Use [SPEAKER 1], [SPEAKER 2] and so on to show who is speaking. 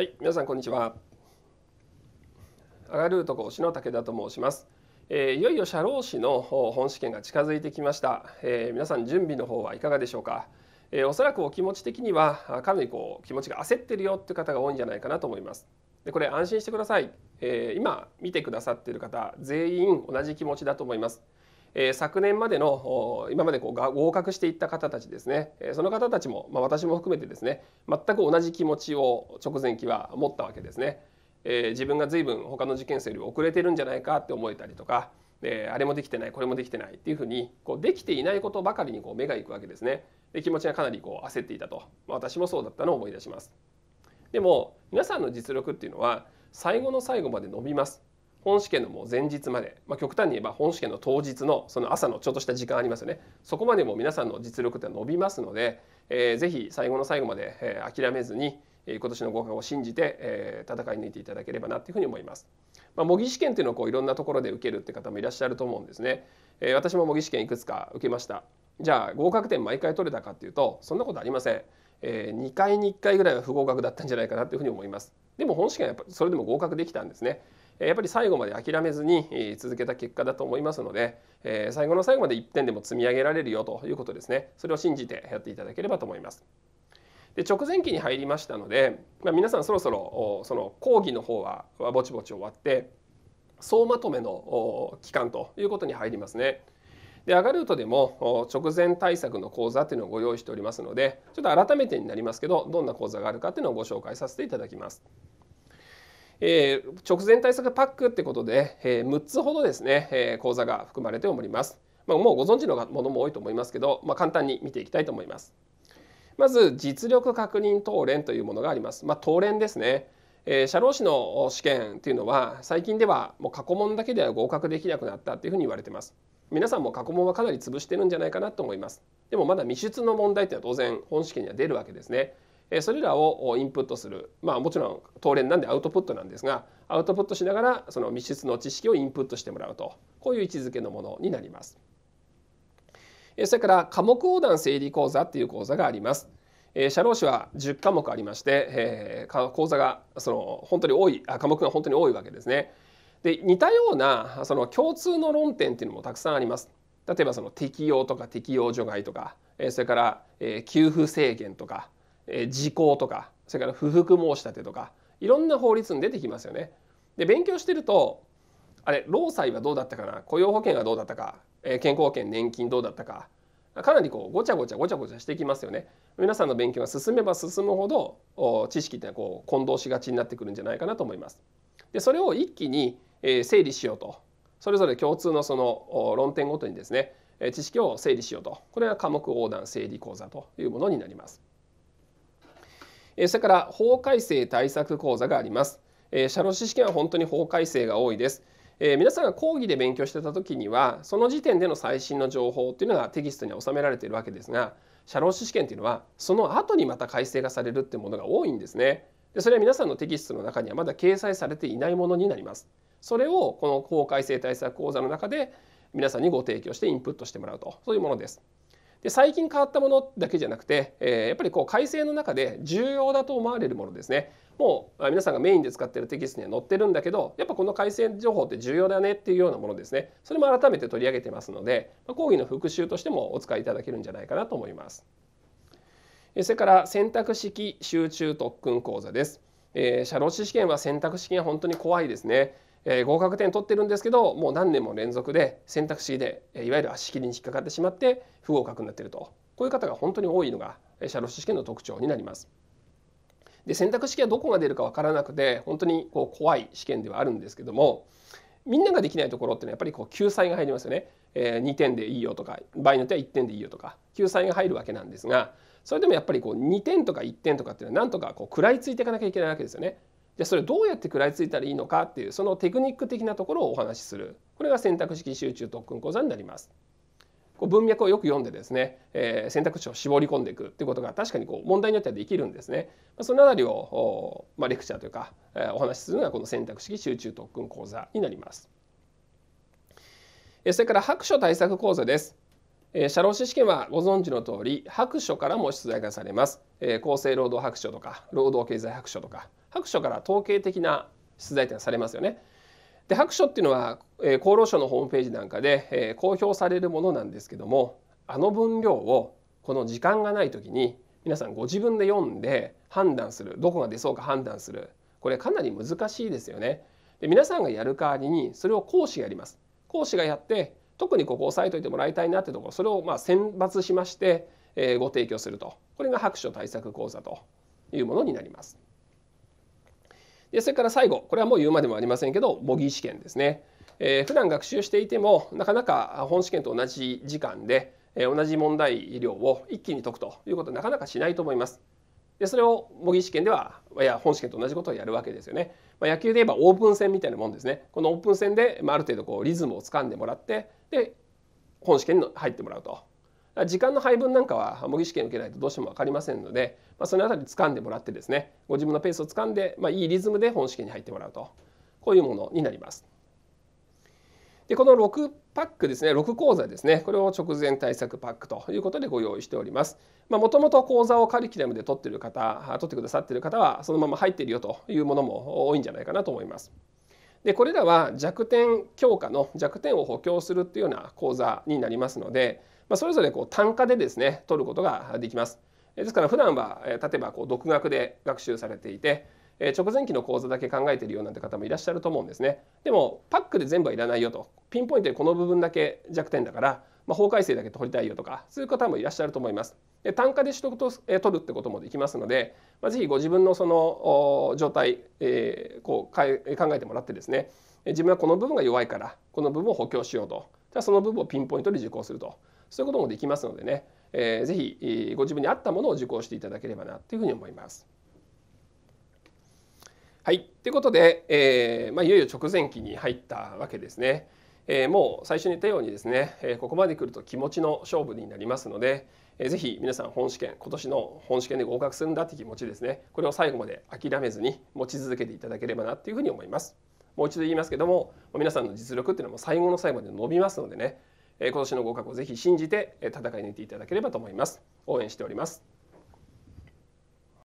[SPEAKER 1] はい、皆さんこんにちは。アガルート講師の武田と申します。えー、いよいよ社労士の本試験が近づいてきました。えー、皆さん準備の方はいかがでしょうか。えー、おそらくお気持ち的にはかなりこう気持ちが焦ってるよっていう方が多いんじゃないかなと思います。で、これ安心してください。え今見てくださっている方全員同じ気持ちだと思います。え昨年までの今までこう合格していった方たちですねその方たちも、まあ、私も含めてですね全く同じ気持ちを直前期は持ったわけですね。え自分が随分他の受験生より遅れてるんじゃないかって思えたりとか、えあれもできてないこれもできてないっていうふうにこうできていないことばかりにこう目がいくわけですね。で気持ちがかなりこう焦っていたと、私もそうだったのを思い出します。でも皆さんの実力っていうのは最後の最後まで伸びます。本試験のもう前日まで、まあ、極端に言えば本試験の当日のその朝のちょっとした時間ありますよねそこまでも皆さんの実力って伸びますので、えー、ぜひ最後の最後まで、えー、諦めずに、えー、今年の合格を信じて、えー、戦い抜いていただければなというふうに思います。まあ、模擬試験っていうのをこういろんなところで受けるって方もいらっしゃると思うんですね。えー、私も模擬試験いくつか受けました。じゃあ合格点毎回取れたかっていうとそんなことありません。えー、2回に1回ぐらいは不合格だったんじゃないかなというふうに思います。でも本試験はやっぱそれでも合格できたんですね。やっぱり最後まで諦めずに続けた結果だと思いますので、え最後の最後まで1点でも積み上げられるよということですねそれを信じてやっていただければと思います。で直前期に入りましたので、まあ、皆さんそろそろその講義の方はぼちぼち終わって総まとめの期間ということに入りますね。でアガルートでも直前対策の講座っていうのをご用意しておりますのでちょっと改めてになりますけどどんな講座があるかっていうのをご紹介させていただきます。えー、直前対策パックってことで、えー、6つほどですね、えー、講座が含まれております。まあ、もうご存知のものも多いと思いますけど、まあ、簡単に見ていきたいと思います。まず実力確認答練というものがあります。まあ、答練ですね。えー、社労士の試験というのは最近ではもう過去問だけでは合格できなくなったというふうに言われてます。皆さんも過去問はかなり潰してるんじゃないかなと思います。でもまだ未出の問題というのは当然本試験には出るわけですね。それらをインプットするまあもちろん当連なんでアウトプットなんですがアウトプットしながらその密室の知識をインプットしてもらうとこういう位置づけのものになります。それから科目横断整理講座っていう講座があります。社労士は10科目ありまして、えー、講座がその本当に多い科目が本当に多いわけですね。で似たようなその共通の論点っていうのもたくさんあります。例えばその適用とか適用除外とか、えそれから、え給付制限とか、え時効とかそれから不服申し立てとかいろんな法律に出てきますよね。で勉強してるとあれ労災はどうだったかな雇用保険はどうだったか、え健康保険年金どうだったかかなりこうごちゃごちゃごちゃごちゃしてきますよね。皆さんの勉強が進めば進むほど知識っていうのはこう混同しがちになってくるんじゃないかなと思います。でそれを一気に整理しようとそれぞれ共通のその論点ごとにですね知識を整理しようとこれが科目横断整理講座というものになります。えそれから法改正対策講座があります。え社労士試験は本当に法改正が多いです。え皆さんが講義で勉強してた時にはその時点での最新の情報っていうのがテキストに収められているわけですが社労士試験っていうのはその後にまた改正がされるってものが多いんですね。でそれは皆さんのテキストの中にはまだ掲載されていないものになります。それをこの法改正対策講座の中で皆さんにご提供してインプットしてもらうとそういうものです。で最近変わったものだけじゃなくて、えー、やっぱりこう改正の中で重要だと思われるものですねもう皆さんがメインで使ってるテキストには載ってるんだけどやっぱこの改正情報って重要だねっていうようなものですねそれも改めて取り上げてますので、ま講義の復習としてもお使いいただけるんじゃないかなと思います。それから選択式集中特訓講座です。えー、社労士試験は選択式験本当に怖いですね。えー、合格点取ってるんですけどもう何年も連続で選択肢でいわゆる足切りに引っかかってしまって不合格になってるとこういう方が本当に多いのが社労士試験の特徴になります。で選択式はどこが出るか分からなくて本当にこう怖い試験ではあるんですけどもみんなができないところってのはやっぱりこう救済が入りますよね、えー、2点でいいよとか場合によっては1点でいいよとか救済が入るわけなんですがそれでもやっぱりこう2点とか1点とかっていうのはなんとかこう食らいついていかなきゃいけないわけですよね。ゃあそれどうやって食らいついたらいいのかっていうそのテクニック的なところをお話しするこれが選択式集中特訓講座になります。こう文脈をよく読んでですね、えー、選択肢を絞り込んでいくっていうことが確かにこう問題によってはできるんですね。まあ、そのあたりを、まあ、レクチャーというか、えー、お話しするのがこの選択式集中特訓講座になります。それから白書対策講座です。え社労士試験はご存知の通り白書からも出題がされます、え厚生労働白書とか労働経済白書とか白書から統計的な出題点されますよね。で白書っていうのは、え厚労省のホームページなんかで、え公表されるものなんですけどもあの分量をこの時間がない時に皆さんご自分で読んで判断するどこが出そうか判断するこれかなり難しいですよね。で皆さんがやる代わりにそれを講師がやります。講師がやって特にここ押さえといてもらいたいなってところそれをま選抜しまして、えご提供するとこれが白書対策講座というものになります。でそれから最後これはもう言うまでもありませんけど模擬試験ですね。えー、普段学習していてもなかなか本試験と同じ時間で、え同じ問題量を一気に解くということはなかなかしないと思います。でそれを模擬試験ではいや本試験と同じことをやるわけですよね。まあ、野球で言えばオープン戦みたいなもんですね。このオープン戦で、まあ、ある程度こうリズムをつかんでもらってで本試験に入ってもらうと。時間の配分なんかは模擬試験受けないとどうしても分かりませんので、まあ、その辺り掴んでもらってですねご自分のペースを掴んで、まあ、いいリズムで本試験に入ってもらうとこういうものになります。でこの6パックですね6講座ですねこれを直前対策パックということでご用意しておりますもともと講座をカリキュラムで取ってる方取ってくださってる方はそのまま入ってるよというものも多いんじゃないかなと思いますでこれらは弱点強化の弱点を補強するっていうような講座になりますので、まあ、それぞれこう単価でですね取ることができますですから普段は例えばこう独学で学習されていてえ直前期の口座だけ考えてるよなんて方もいらっしゃると思うんですね。でもパックで全部はいらないよとピンポイントでこの部分だけ弱点だから、まあ、法改正だけ取りたいよとかそういう方もいらっしゃると思います。で単価で取得と、え取るってこともできますので、まあ、ぜひご自分のその状態、えー、こうかえ考えてもらってですね自分はこの部分が弱いからこの部分を補強しようとじゃあその部分をピンポイントで受講するとそういうこともできますのでね、えー、ぜひ、ご自分に合ったものを受講していただければなというふうに思います。はい。ということで、えーまあ、いよいよ直前期に入ったわけですね。えー、もう最初に言ったようにですね、えー、ここまで来ると気持ちの勝負になりますので、えー、ぜひ皆さん本試験今年の本試験で合格するんだって気持ちですねこれを最後まで諦めずに持ち続けていただければなっていうふうに思いますもう一度言いますけども皆さんの実力っていうのはもう最後の最後まで伸びますのでね、えー、今年の合格をぜひ信じて戦い抜いていただければと思います応援しております